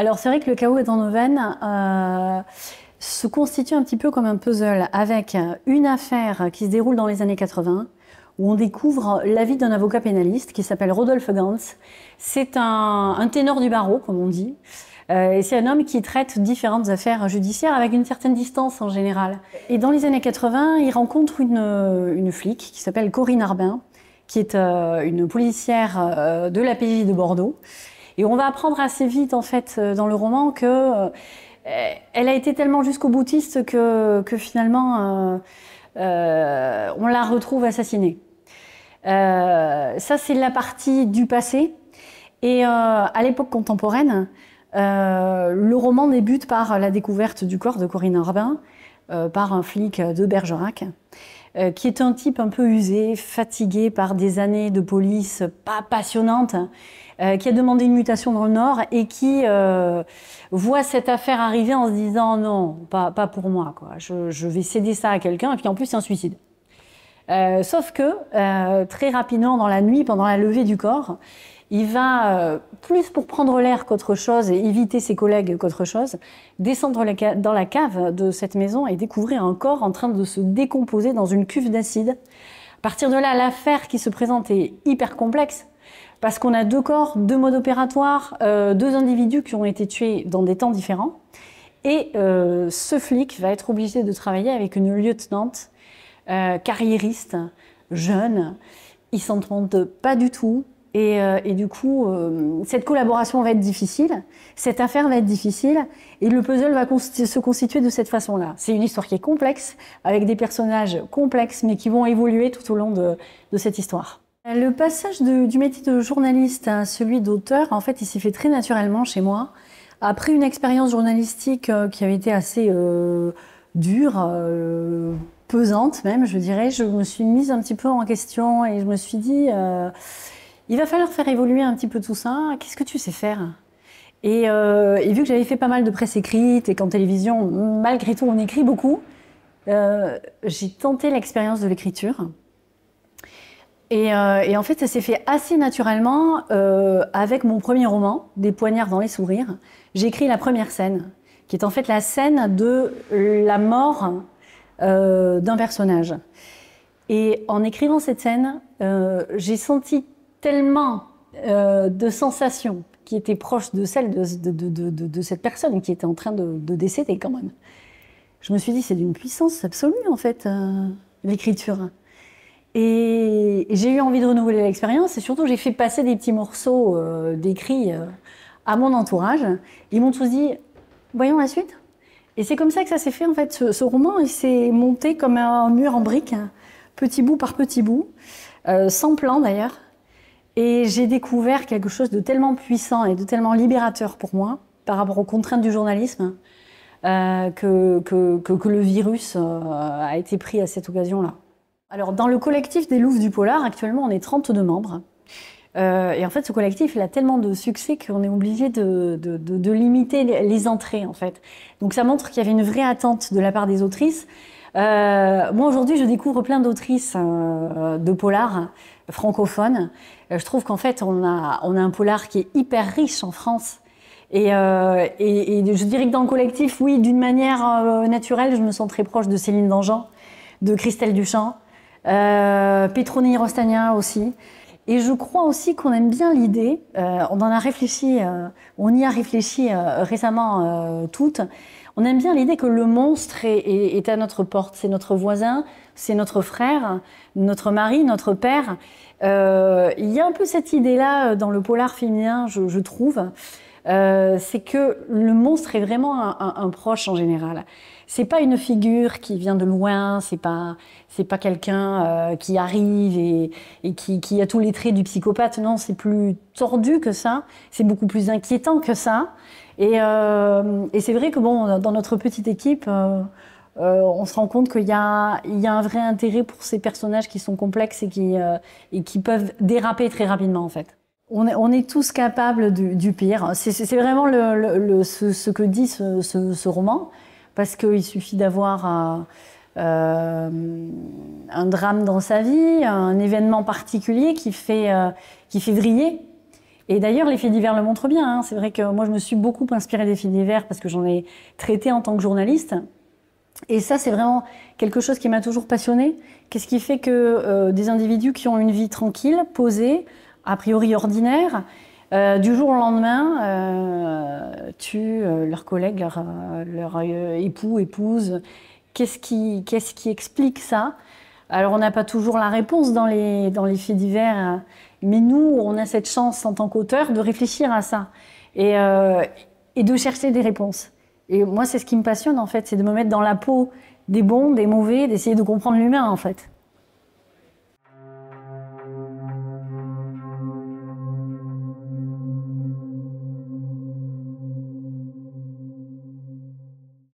Alors c'est vrai que le chaos est dans nos veines. se constitue un petit peu comme un puzzle avec une affaire qui se déroule dans les années 80 où on découvre la d'un avocat pénaliste qui s'appelle Rodolphe Gans. C'est un, ténor du barreau, comme on dit. Euh, et c'est un homme qui traite différentes affaires judiciaires avec une certaine distance en général. Et dans les années 80, il rencontre une, flic qui s'appelle Corinne Arbin, qui est euh, une policière euh, de la PJ de Bordeaux et on va apprendre assez vite, en fait, euh, dans le roman que euh, elle a été tellement jusqu'au boutiste que, finalement, euh, on la retrouve assassinée. ça, c'est la partie du passé. Et à l'époque contemporaine, le roman débute par la découverte du corps de Corinne Arbin par un flic de Bergerac. Euh, qui est un type un peu usé, fatigué par des années de police pas passionnantes, euh, qui a demandé une mutation dans le Nord et qui euh, voit cette affaire arriver en se disant non, pas, pour moi, quoi. Je, je vais céder ça à quelqu'un, et puis en plus c'est un suicide. sauf que très rapidement dans la nuit, pendant la levée du corps, il va, euh, plus pour prendre l'air qu'autre chose et éviter ses collègues qu'autre chose, descendre dans la cave de cette maison et découvrir un corps en train de se décomposer dans une cuve d'acide. À partir de là, l'affaire qui se présente est hyper complexe parce qu'on a deux corps, deux modes opératoires, euh, deux individus qui ont été tués dans des temps différents. Et euh, ce flic va être obligé de travailler avec une lieutenante carriériste, jeune. Il trompe pas du tout. Euh, et, du coup, euh, cette collaboration va être difficile, cette affaire va être difficile, et le puzzle va se constituer de cette façon-là. C'est une histoire qui est complexe, avec des personnages complexes, mais qui vont évoluer tout au long de, cette histoire. Le passage du métier de journaliste à celui d'auteur, en fait, il s'est fait très naturellement chez moi. Après une expérience journalistique euh, qui avait été assez dure, pesante même, je dirais, je me suis mise un petit peu en question et je me suis dit il va falloir faire évoluer un petit peu tout ça. Qu'est-ce que tu sais faire euh, et, vu que j'avais fait pas mal de presse écrite et qu'en télévision, malgré tout, on écrit beaucoup, euh, j'ai tenté l'expérience de l'écriture. Et, euh, et, en fait, ça s'est fait assez naturellement avec mon premier roman, Des poignards dans les sourires. J'ai écrit la première scène, qui est en fait la scène de la mort d'un personnage. Et en écrivant cette scène, j'ai senti tellement euh, de sensations qui étaient proches de celles de, cette personne qui était en train de, décéder quand même. Je me suis dit, c'est d'une puissance absolue en fait, euh, l'écriture. Et, j'ai eu envie de renouveler l'expérience et surtout j'ai fait passer des petits morceaux euh, d'écrits à mon entourage. Ils m'ont tous dit, voyons la suite. Et c'est comme ça que ça s'est fait en fait, ce, roman, il s'est monté comme un mur en briques, hein, petit bout par petit bout, sans plan d'ailleurs. Et j'ai découvert quelque chose de tellement puissant et de tellement libérateur pour moi par rapport aux contraintes du journalisme euh, que, que, le virus euh, a été pris à cette occasion-là. Alors, dans le collectif des Louves du Polar, actuellement, on est 32 membres. Euh, et en fait, ce collectif, il a tellement de succès qu'on est obligé de, de, limiter les entrées, en fait. Donc, ça montre qu'il y avait une vraie attente de la part des autrices. moi, aujourd'hui, je découvre plein d'autrices de polar francophone. Euh, je trouve qu'en fait, on a, on a un polar qui est hyper riche en France. Et, euh, je dirais que dans le collectif, oui, d'une manière euh, naturelle, je me sens très proche de Céline Dangean, de Christelle Duchamp, euh, Petroni Rostania aussi. Et je crois aussi qu'on aime bien l'idée, on en a réfléchi, on y a réfléchi récemment toutes, on aime bien l'idée que le monstre est, à notre porte, c'est notre voisin, c'est notre frère, notre mari, notre père. Euh, il y a un peu cette idée-là euh, dans le polar féminin, je trouve. Euh, c'est que le monstre est vraiment un, proche en général. C'est pas une figure qui vient de loin, c'est pas c'est pas quelqu'un euh, qui arrive et, qui, a tous les traits du psychopathe. Non, c'est plus tordu que ça. C'est beaucoup plus inquiétant que ça. Et, euh, c'est vrai que bon, dans notre petite équipe. on se rend compte qu'il y, y, a un vrai intérêt pour ces personnages qui sont complexes et qui, et qui peuvent déraper très rapidement en fait on est, tous capables du, pire. C'est vraiment ce, que dit ce, roman, parce qu'il suffit d'avoir euh, euh, un drame dans sa vie, un événement particulier euh, qui fait, vriller. Et d'ailleurs, les faits divers le montrent bien. Hein. C'est vrai que moi, je me suis beaucoup inspirée des faits divers parce que j'en ai traité en tant que journaliste. Et ça, c'est vraiment quelque chose qui m'a toujours passionnée. Qu'est-ce qui fait que des individus qui ont une vie tranquille, posée, a priori ordinaire, euh, du jour au lendemain, euh, tuent euh, leurs collègues, leurs leur, euh, époux, épouses. Qu'est-ce qui, qu'est-ce qui, explique ça Alors, on n'a pas toujours la réponse dans les, dans les faits divers, hein. mais nous, on a cette chance en tant qu'auteur de réfléchir à ça et, et, de chercher des réponses. Et moi, c'est ce qui me passionne, en fait, c'est de me mettre dans la peau des bons, des mauvais, d'essayer de comprendre l'humain, en fait.